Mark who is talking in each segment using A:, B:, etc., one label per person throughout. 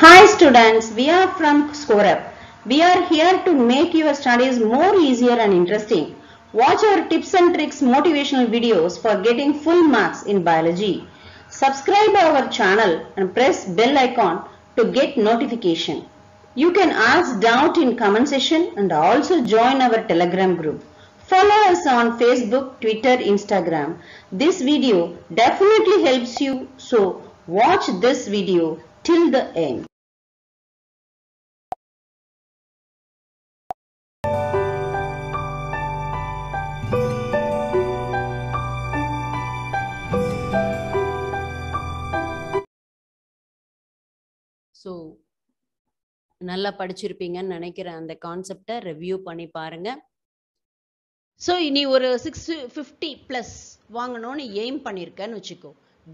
A: Hi students, we are from ScoreUp. We are here to make your studies more easier and interesting. Watch our tips and tricks motivational videos for getting full marks in biology. Subscribe our channel and press bell icon to get notification. You can ask doubt in comment section and also join our telegram group. Follow us on Facebook, Twitter, Instagram. This video definitely helps you so watch this video till the end. So நல்லா படிச்சிருப்பீங்கன்னு நினைக்கிறேன் அந்த கான்செப்டை review பண்ணி பாருங்க so இனி ஒரு six fifty plus வாங்கணும்னு எய்ம் பண்ணியிருக்கேன்னு வச்சுக்கோ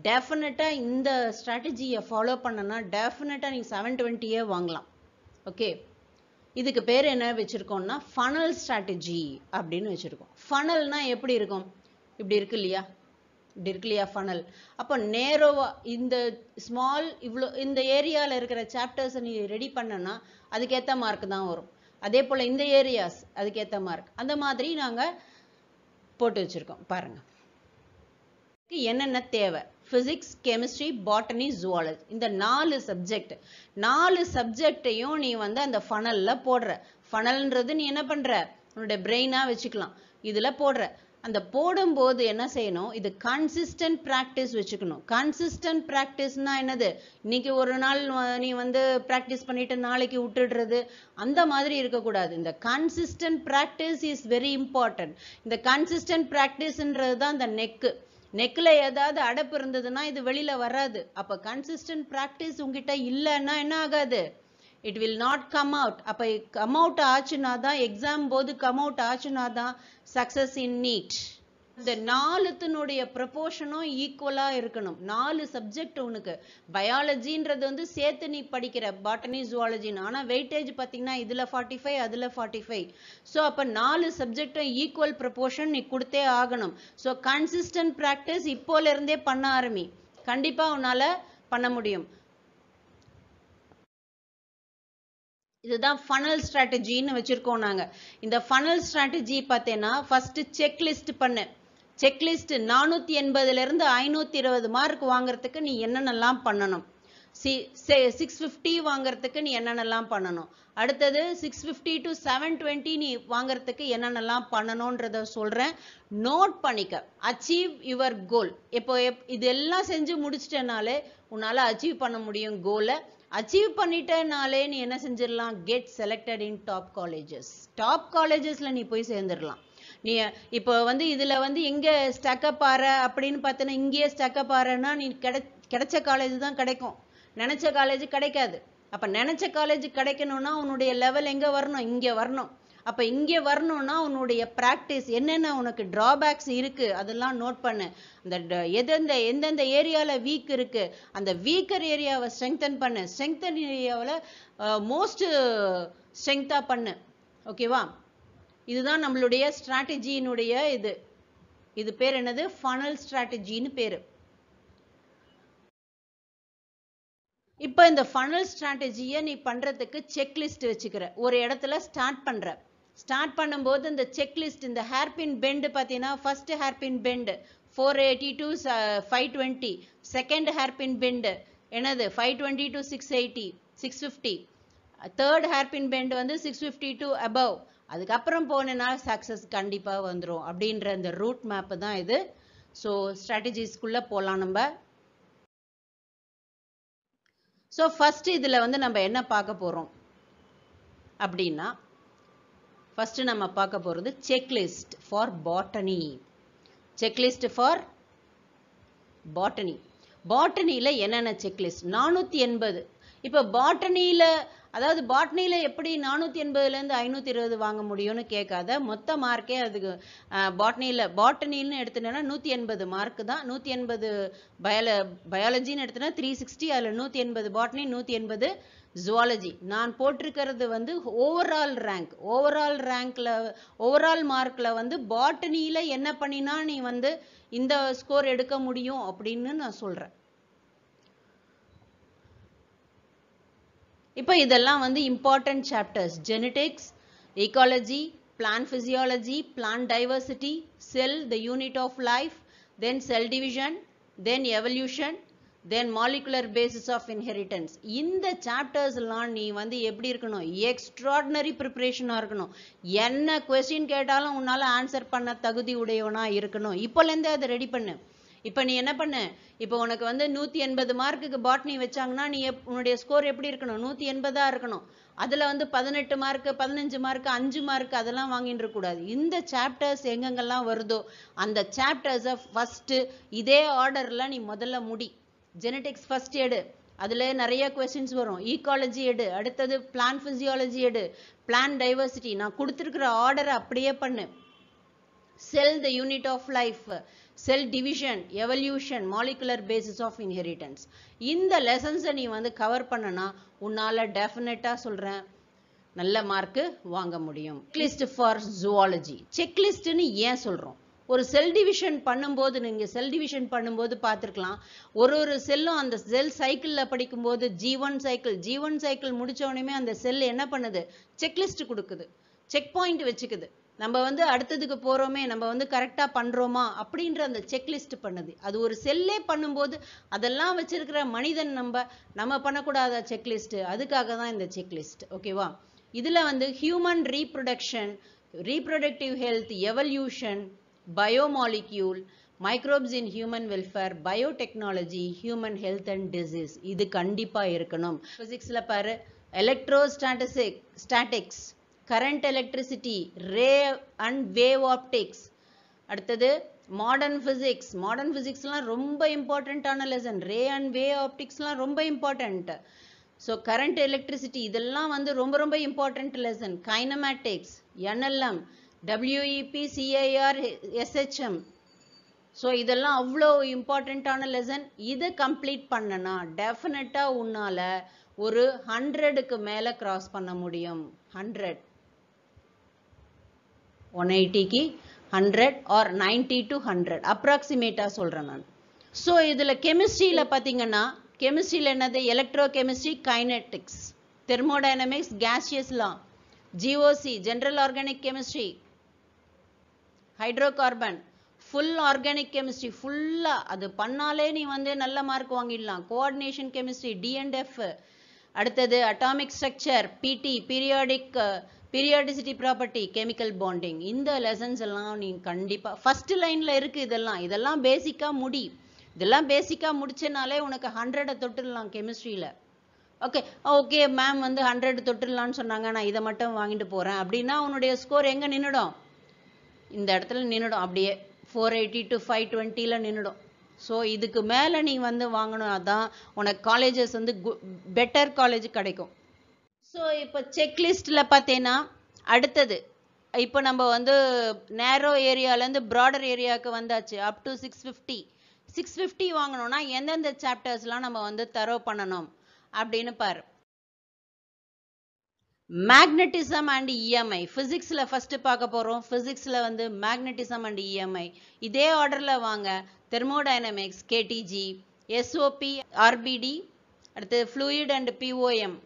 A: டெஃபினட்டாக இந்த ஸ்ட்ராட்டஜியை ஃபாலோ பண்ணனா டெஃபினட்டாக நீங்கள் செவன் டுவெண்ட்டியே வாங்கலாம் ஓகே இதுக்கு பேர் என்ன வச்சுருக்கோம்னா ஃபனல் ஸ்ட்ராட்டஜி அப்படின்னு வச்சுருக்கோம் ஃபனல்னால் எப்படி இருக்கும் இப்படி இருக்கு இல்லையா டிர்க்லியா ஃபனல் அப்போ நேரோவா இந்த ஸ்மால் இவ்வளோ இந்த ஏரியாவில் இருக்கிற சாப்டர்ஸை நீ ரெடி பண்ணனா அதுக்கேற்ற மார்க் தான் வரும் அதே போல் இந்த ஏரியாஸ் அதுக்கேற்ற மார்க் அந்த மாதிரி நாங்கள் போட்டு வச்சுருக்கோம் பாருங்கள் என்னென்ன தேவை ஃபிசிக்ஸ் கெமிஸ்ட்ரி பாட்டனி ஜுவாலஜி இந்த நாலு சப்ஜெக்ட் நாலு சப்ஜெக்டையும் நீ வந்து அந்த ஃபனலில் போடுற ஃபனல்ன்றது நீ என்ன பண்ணுற உன்னோட பிரெயினாக வச்சுக்கலாம் இதில் போடுற அந்த போடும்போது என்ன செய்யணும் இது கன்சிஸ்டன்ட் ப்ராக்டிஸ் வச்சுக்கணும் கன்சிஸ்டன்ட் ப்ராக்டிஸ்னால் என்னது இன்னைக்கு ஒரு நாள் நீ வந்து ப்ராக்டிஸ் பண்ணிட்டு நாளைக்கு விட்டுடுறது அந்த மாதிரி இருக்கக்கூடாது இந்த consistent practice is very important இந்த கன்சிஸ்டன்ட் ப்ராக்டிஸ்ன்றது தான் இந்த நெக்கு நெக்கில் ஏதாவது அடைப்பு இருந்ததுன்னா இது வெளியில் வராது அப்போ கன்சிஸ்டன்ட் ப்ராக்டிஸ் உங்ககிட்ட இல்லைன்னா என்ன ஆகாது it will not come out அப்போ கம் அவுட் ஆச்சுன்னா தான் எக்ஸாம் போது கம் அவுட் ஆச்சுன்னா தான் சக்சஸ் இன் நீட் இந்த நாலுத்தினுடைய ப்ரப்போர்ஷனும் ஈக்குவலாக இருக்கணும் நாலு சப்ஜெக்ட் உனக்கு பயாலஜின்றது வந்து சேர்த்து நீ படிக்கிற பாட்டனி ஜுவாலஜின்னு ஆனால் வெயிட்டேஜ் பாத்தீங்கன்னா இதில் ஃபார்ட்டி ஃபைவ் அதில் ஃபார்ட்டி ஃபைவ் ஸோ அப்போ நாலு சப்ஜெக்டும் ஈக்குவல் ப்ரப்போர்ஷன் நீ கொடுத்தே ஆகணும் ஸோ கன்சிஸ்டன்ட் ப்ராக்டிஸ் இப்போலேருந்தே பண்ண ஆரம்பி கண்டிப்பாக உன்னால் பண்ண முடியும் இதுதான் ஃபனல் ஸ்ட்ராட்டஜின்னு வச்சுருக்கோம் நாங்கள் இந்த ஃபனல் ஸ்ட்ராட்டஜி பார்த்தேன்னா ஃபஸ்ட்டு செக்லிஸ்ட் பண்ணு செக்லிஸ்ட் நானூற்றி எண்பதுலேருந்து ஐநூற்றி இருபது மார்க் வாங்குறதுக்கு நீ என்னென்னலாம் பண்ணணும் சி சிக்ஸ் ஃபிஃப்டி வாங்குறதுக்கு நீ என்னென்னலாம் பண்ணணும் அடுத்தது six fifty to seven twenty நீ வாங்குறதுக்கு என்னென்னலாம் பண்ணணுன்றத சொல்கிறேன் நோட் பண்ணிக்க அச்சீவ் யுவர் கோல் இப்போ எப் இதெல்லாம் செஞ்சு முடிச்சிட்டனாலே உன்னால் அச்சீவ் பண்ண முடியும் கோலை அச்சீவ் பண்ணிட்டனாலே நீ என்ன செஞ்சிடலாம் get selected in top colleges top காலேஜஸில் நீ போய் சேர்ந்துடலாம் நீ இப்போ வந்து இதில் வந்து எங்கே ஸ்டக்கப் ஆற அப்படின்னு பார்த்தோன்னா இங்கேயே ஸ்டக்கப் ஆறன்னா நீ கிடை கிடைச்ச காலேஜ் தான் கிடைக்கும் நினச்ச காலேஜ் கிடைக்காது அப்போ நினச்ச காலேஜ் கிடைக்கணும்னா உன்னுடைய லெவல் எங்கே வரணும் இங்கே வரணும் அப்போ இங்கே வரணும்னா உன்னுடைய ப்ராக்டிஸ் என்னென்ன உனக்கு ட்ராபேக்ஸ் இருக்குது அதெல்லாம் நோட் பண்ணு அந்த எந்தெந்த எந்தெந்த ஏரியாவில் வீக் இருக்குது அந்த வீக்கர் ஏரியாவை ஸ்ட்ரெங்தன் பண்ணு ஸ்ட்ரெங்தன் ஏரியாவில் மோஸ்ட் ஸ்ட்ரெங்த்தாக பண்ணு ஓகேவா இதுதான் நம்மளுடைய ஸ்ட்ராட்டஜியினுடைய இது இது பேர் என்னது ஃபனல் ஸ்ட்ராட்டஜின்னு பேர் இப்போ இந்த ஃபனல் ஸ்ட்ராட்டஜியை நீ பண்ணுறதுக்கு செக்லிஸ்ட் வச்சுக்கிற ஒரு இடத்துல ஸ்டார்ட் பண்ணுற ஸ்டார்ட் பண்ணும்போது இந்த செக்லிஸ்ட் இந்த ஹேர்பின் பெண்டு பார்த்தீங்கன்னா first hairpin bend four eighty to five twenty second hairpin bend என்னது five twenty to six eighty six fifty third hairpin bend வந்து சிக்ஸ் ஃபிஃப்டி டு அபவ் அதுக்கப்புறம் போனேன்னா சக்ஸஸ் கண்டிப்பாக வந்துடும் அப்படின்ற இந்த ரூட் மேப்பு தான் இது ஸோ ஸ்ட்ராட்டஜிஸ்குள்ளே போகலாம் நம்ம ஸோ ஃபஸ்ட்டு இதில் வந்து நம்ம என்ன பார்க்க போகிறோம் அப்படின்னா ஃபஸ்ட்டு நம்ம பார்க்க போகிறது checklist for botany checklist for botany பாட்டனியில் என்னென்ன செக்லிஸ்ட் நானூற்றி எண்பது இப்போ பாட்டனியில் அதாவது பாட்னியில் எப்படி நானூற்றி எண்பதுலேருந்து ஐநூற்றி இருபது வாங்க முடியும்னு கேட்காத மொத்த மார்க்கே அதுக்கு பாட்னியில் பாட்டனின்னு எடுத்துனேன்னா நூற்றி எண்பது மார்க் தான் நூற்றி எண்பது பயால பயாலஜின்னு எடுத்தனா த்ரீ சிக்ஸ்டி அதில் நூற்றி எண்பது பாட்னி நூற்றி எண்பது ஜுவாலஜி நான் போட்டிருக்கிறது வந்து ஓவரால் ரேங்க் ஓவரால் ரேங்க்கில் ஓவரால் மார்க்கில் வந்து பாட்டனியில் என்ன பண்ணினா நீ வந்து இந்த ஸ்கோர் எடுக்க முடியும் அப்படின்னு நான் சொல்கிறேன் இப்போ இதெல்லாம் வந்து important chapters genetics ecology plant physiology plant diversity cell the unit of life then cell division then evolution then molecular basis of inheritance இந்த சாப்டர்ஸ்லாம் நீ வந்து எப்படி இருக்கணும் எக்ஸ்ட்ராடினரி ப்ரிப்ரேஷனாக இருக்கணும் என்ன கொஸ்டின் கேட்டாலும் உன்னால் ஆன்சர் பண்ண தகுதி உடையவனாக இருக்கணும் இப்போலேருந்தே அதை ரெடி பண்ணு இப்போ நீ என்ன பண்ணு இப்போ உனக்கு வந்து நூற்றி எண்பது மார்க்குக்கு பாட்னி வச்சாங்கன்னா நீ எப் உன்னுடைய ஸ்கோர் எப்படி இருக்கணும் நூற்றி எண்பதாக இருக்கணும் அதில் வந்து பதினெட்டு மார்க்கு பதினஞ்சு மார்க்கு அஞ்சு மார்க்கு அதெல்லாம் வாங்கிட்டு கூடாது இந்த சாப்டர்ஸ் எங்கெங்கெல்லாம் வருதோ அந்த சாப்டர்ஸ் ஃபர்ஸ்ட் இதே ஆர்டரில் நீ முதல்ல முடி ஜெனட்டிக்ஸ் ஃபர்ஸ்ட் எடு அதில் நிறைய கொஸ்டின்ஸ் வரும் ஈக்காலஜி எடு அடுத்தது பிளான் பிசியாலஜி எடு பிளான் டைவர்சிட்டி நான் கொடுத்துருக்குற ஆர்டரை அப்படியே பண்ணு cell the unit of life cell division evolution molecular basis of inheritance இந்த லெசன்ஸை நீ வந்து கவர் பண்ணனா உன்னால டெஃபினட்டா சொல்றேன் நல்ல மார்க்கு வாங்க முடியும் செக்லிஸ்ட் ஃபார் ஜுவாலஜி செக்லிஸ்ட்னு ஏன் சொல்கிறோம் ஒரு செல் டிவிஷன் பண்ணும்போது நீங்கள் செல் டிவிஷன் பண்ணும்போது பார்த்துருக்கலாம் ஒரு ஒரு செல்லும் அந்த செல் சைக்கிளில் படிக்கும்போது ஜீவன் சைக்கிள் ஜீவன் சைக்கிள் உடனே அந்த செல் என்ன பண்ணுது செக்லிஸ்ட் கொடுக்குது செக் பாயிண்ட் வச்சுக்குது நம்ம வந்து அடுத்ததுக்கு போகிறோமே நம்ம வந்து கரெக்டாக பண்ணுறோமா அப்படின்ற அந்த செக்லிஸ்ட் பண்ணுது அது ஒரு செல்லே பண்ணும்போது அதெல்லாம் வச்சிருக்கிற மனிதன் நம்ம நம்ம பண்ணக்கூடாத செக்லிஸ்ட்டு அதுக்காக தான் இந்த செக்லிஸ்ட் ஓகேவா இதில் வந்து human reproduction reproductive health evolution biomolecule microbes in human welfare biotechnology human health and disease இது கண்டிப்பாக இருக்கணும் ஃபிசிக்ஸில் பாரு electrostatic statics current electricity ray and wave optics அடுத்தது மாடர்ன் ஃபிசிக்ஸ் மாடர்ன் ஃபிசிக்ஸ்லாம் ரொம்ப இம்பார்ட்டண்ட்டான லெசன் ரே அண்ட் வே ஆப்டிக்ஸ்லாம் ரொம்ப இம்பார்ட்டண்ட் ஸோ கரண்ட் எலக்ட்ரிசிட்டி இதெல்லாம் வந்து ரொம்ப ரொம்ப important lesson kinematics NLM WEP CIR SHM so இதெல்லாம் அவ்வளோ இம்பார்ட்டண்ட்டான லெசன் இது கம்ப்ளீட் பண்ணனா டெஃபினட்டாக உன்னால் ஒரு ஹண்ட்ரடுக்கு மேலே க்ராஸ் பண்ண முடியும் ஹண்ட்ரட் ஒன் எயிட்டிக்கு hundred or ninety two hundred அப்ராக்சிமேட்டாக சொல்கிறேன் நான் ஸோ இதில் கெமிஸ்ட்ரியில் பார்த்தீங்கன்னா கெமிஸ்ட்ரியில் என்னது எலக்ட்ரோ கெமிஸ்ட்ரி கைனட்டிக்ஸ் தெர்மோடைனமிக்ஸ் கேஷியஸ்லாம் GOC general organic chemistry hydrocarbon full organic chemistry ஃபுல்லாக அது பண்ணாலே நீ வந்து நல்ல மார்க் வாங்கிடலாம் கோஆர்டினேஷன் கெமிஸ்ட்ரி டிஎன்டெஃப் அடுத்தது atomic structure PT periodic periodicity property chemical bonding இந்த லெசன்ஸ் எல்லாம் நீ கண்டிப்பாக ஃபஸ்ட்டு லைனில் இருக்குது இதெல்லாம் இதெல்லாம் பேசிக்காக முடி இதெல்லாம் பேசிக்காக முடிச்சனாலே உனக்கு ஹண்ட்ரடை தொட்டுடலாம் கெமிஸ்ட்ரியில் ஓகே ஓகே மேம் வந்து ஹண்ட்ரட் தொட்டுடலான்னு சொன்னாங்க நான் இதை மட்டும் வாங்கிட்டு போகிறேன் அப்படின்னா உன்னுடைய ஸ்கோர் எங்கே நின்றுடும் இந்த இடத்துல நின்றுடும் அப்படியே ஃபோர் எயிட்டி டு ஃபைவ் டுவெண்ட்டியில் நின்றுடும் ஸோ இதுக்கு மேலே நீ வந்து வாங்கணும் அதான் உனக்கு காலேஜஸ் வந்து பெட்டர் காலேஜ் கிடைக்கும் ஸோ இப்போ செக்லிஸ்ட்டில் பார்த்தீங்கன்னா அடுத்தது இப்போ நம்ம வந்து நேரோ ஏரியாலேருந்து ப்ராடர் ஏரியாவுக்கு வந்தாச்சு up to six fifty six fifty வாங்கணும்னா எந்தெந்த சாப்டர்ஸ்லாம் நம்ம வந்து தரோ பண்ணணும் அப்படின்னு பாரு மேக்னட்டிசம் அண்ட் இஎம்ஐ ஃபிசிக்ஸில் ஃபஸ்ட்டு பார்க்க போகிறோம் ஃபிசிக்ஸில் வந்து மேக்னட்டிசம் அண்ட் இஎம்ஐ இதே ஆர்டரில் வாங்க தெர்மோடைனமிக்ஸ் கேடிஜி எஸ்ஓபி ஆர்பிடி அடுத்து ஃப்ளூயிட் அண்ட் பிஓஎம்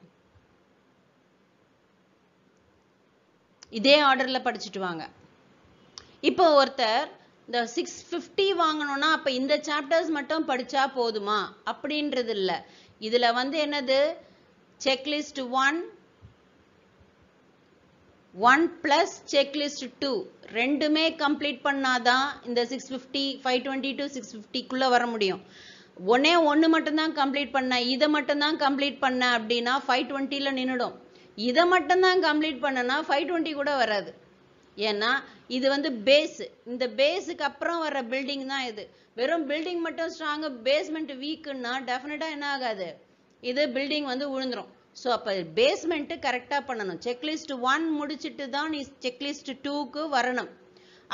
A: இதே ஆர்டரில் படிச்சுட்டு வாங்க இப்போ ஒருத்தர் இந்த சிக்ஸ் ஃபிஃப்டி வாங்கணும்னா அப்போ இந்த சாப்டர்ஸ் மட்டும் படித்தா போதுமா அப்படின்றது இல்லை இதில் வந்து என்னது checklist one one plus checklist two ரெண்டுமே கம்ப்ளீட் பண்ணாதான் இந்த six fifty five twenty to six ஃபிஃப்டிக்குள்ளே வர முடியும் ஒன்னே ஒன்று மட்டும்தான் கம்ப்ளீட் பண்ண இதை மட்டும்தான் கம்ப்ளீட் பண்ணேன் அப்படின்னா ஃபைவ் டுவெண்ட்டியில் நின்றுடும் இதை மட்டும்தான் கம்ப்ளீட் பண்ணனா ஃபைவ் டுவெண்ட்டி கூட வராது ஏன்னா இது வந்து பேஸு இந்த பேஸுக்கு அப்புறம் வர பில்டிங் தான் இது வெறும் பில்டிங் மட்டும் ஸ்ட்ராங்கு பேஸ்மெண்ட் வீக்குன்னா டெஃபினட்டாக என்ன ஆகாது இது பில்டிங் வந்து விழுந்துரும் ஸோ அப்போ பேஸ்மெண்ட்டு கரெக்டாக பண்ணணும் செக்லிஸ்ட் ஒன் முடிச்சுட்டு தான் நீ செக்லிஸ்ட் டூக்கு வரணும்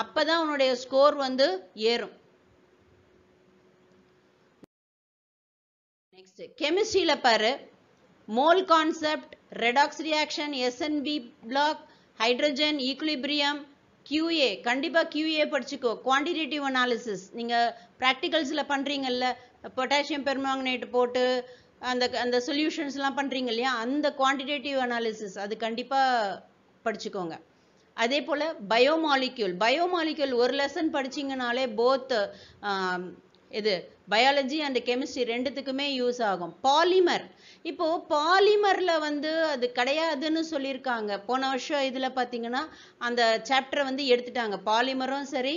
A: அப்போ தான் உன்னுடைய ஸ்கோர் வந்து ஏறும் நெக்ஸ்ட் கெமிஸ்ட்ரியில் பாரு mole concept redox reaction S and P block hydrogen equilibrium QA கண்டிப்பாக கியூஏ படிச்சுக்கோ குவான்டிடேட்டிவ் அனாலிசிஸ் நீங்கள் ப்ராக்டிகல்ஸில் பண்ணுறீங்கல்ல பொட்டாசியம் பெர்மாங்கனேட் போட்டு அந்த அந்த சொல்யூஷன்ஸ்லாம் பண்ணுறீங்க இல்லையா அந்த குவான்டிடேட்டிவ் அனாலிசிஸ் அது கண்டிப்பாக படிச்சுக்கோங்க அதே போல் பயோமாலிக்யூல் பயோமாலிக்யூல் ஒரு லெசன் படிச்சிங்கனாலே போத் இது பயாலஜி அண்ட் கெமிஸ்ட்ரி ரெண்டுத்துக்குமே யூஸ் ஆகும் பாலிமர் இப்போது பாலிமரில் வந்து அது கிடையாதுன்னு சொல்லியிருக்காங்க போன வருஷம் இதில் பார்த்தீங்கன்னா அந்த சாப்டரை வந்து எடுத்துட்டாங்க பாலிமரும் சரி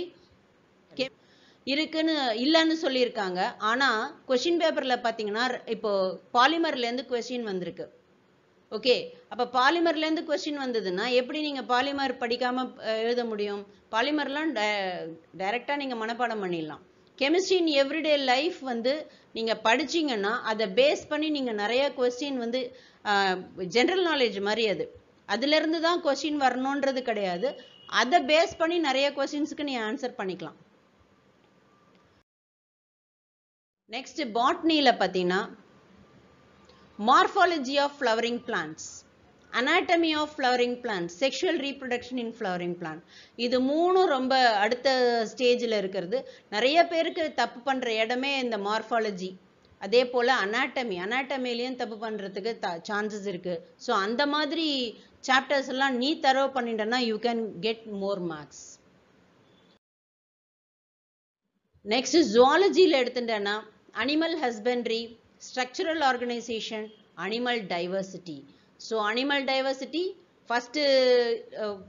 A: இருக்குன்னு இல்லைன்னு சொல்லியிருக்காங்க ஆனால் கொஷின் பேப்பரில் பார்த்தீங்கன்னா இப்போது பாலிமர்லேருந்து கொஷின் வந்திருக்கு ஓகே அப்போ பாலிமர்லேருந்து கொஸ்டின் வந்ததுன்னா எப்படி நீங்கள் பாலிமர் படிக்காமல் எழுத முடியும் பாலிமர்லாம் ட டைரெக்டாக நீங்கள் மனப்பாடம் பண்ணிடலாம் கெமிஸ்ட்ரின் எவ்ரிடே லைஃப் வந்து நீங்கள் படிச்சிங்கன்னா அதை பேஸ் பண்ணி நீங்கள் நிறையா கொஸ்டின் வந்து ஜென்ரல் நாலேஜ் மாதிரி அது அதுலேருந்து தான் கொஸ்டின் வரணுன்றது கிடையாது அதை பேஸ் பண்ணி நிறைய கொஸ்டின்ஸுக்கு நீ ஆன்சர் பண்ணிக்கலாம் நெக்ஸ்ட் பாட்னியில் பார்த்தீங்கன்னா morphology of flowering plants anatomy of flowering plant sexual reproduction in flowering plant இது மூணும் ரொம்ப அடுத்த ஸ்டேஜில் இருக்கிறது நிறைய பேருக்கு தப்பு பண்ணுற இடமே இந்த மார்ஃபாலஜி அதே போல் அனாட்டமி அனாட்டமிலையும் தப்பு பண்ணுறதுக்கு த சான்சஸ் இருக்குது ஸோ அந்த மாதிரி சாப்டர்ஸ் எல்லாம் நீ தரவு பண்ணிட்டேன்னா you can get more marks next ஜுவாலஜியில் எடுத்துட்டேன்னா animal husbandry, structural organisation animal diversity so animal diversity first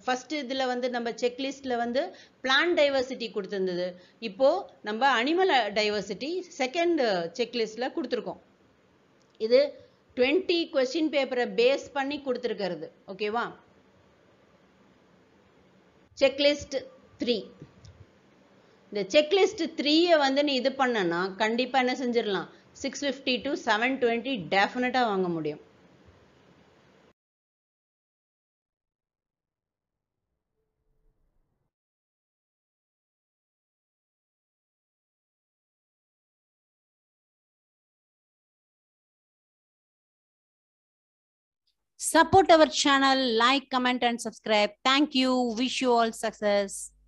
A: first இதில் வந்து நம்ம செக்லிஸ்ட்டில் வந்து பிளான் டைவர்சிட்டி கொடுத்துருந்தது இப்போது நம்ம அனிமல் டைவர்சிட்டி செகண்ட் செக்லிஸ்ட்டில் கொடுத்துருக்கோம் இது டுவெண்ட்டி கொஸ்டின் பேப்பரை பேஸ் பண்ணி கொடுத்துருக்கிறது ஓகேவா செக்லிஸ்ட் த்ரீ இந்த செக்லிஸ்ட் த்ரீயை வந்து நீ இது பண்ணனா கண்டிப்பாக என்ன செஞ்சிடலாம் six fifty to seven twenty டெஃபினட்டாக வாங்க முடியும் support our channel like comment and subscribe thank you wish you all success